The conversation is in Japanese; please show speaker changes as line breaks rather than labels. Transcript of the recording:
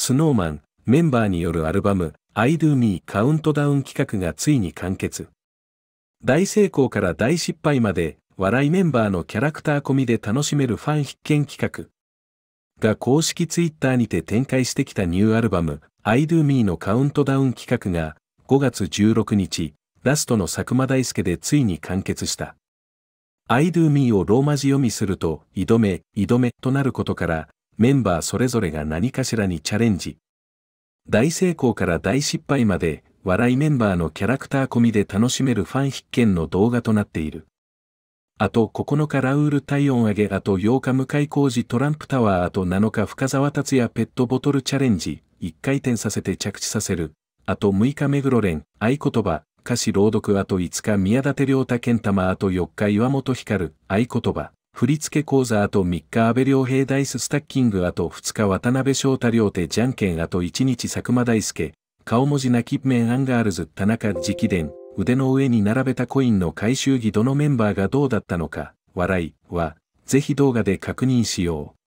スノーマン、メンバーによるアルバム I Do Me カウントダウン企画がついに完結。大成功から大失敗まで笑いメンバーのキャラクター込みで楽しめるファン必見企画が公式 twitter にて展開してきたニューアルバム I Do Me のカウントダウン企画が5月16日ラストの佐久間大介でついに完結した。I Do Me をローマ字読みすると、井戸目、井戸目となることから、メンバーそれぞれが何かしらにチャレンジ。大成功から大失敗まで、笑いメンバーのキャラクター込みで楽しめるファン必見の動画となっている。あと9日ラウール体温上げ、あと8日向井工事トランプタワー、あと7日深沢達也ペットボトルチャレンジ、1回転させて着地させる。あと6日目黒連、合言葉、歌詞朗読、あと5日宮舘良太健玉、あと4日岩本光、合言葉。振付講座あと3日安倍良平ダイススタッキングあと2日渡辺翔太良手じゃんけんあと1日佐久間大介、顔文字泣き面アンガールズ田中直伝、腕の上に並べたコインの回収儀どのメンバーがどうだったのか、笑いは、ぜひ動画で確認しよう。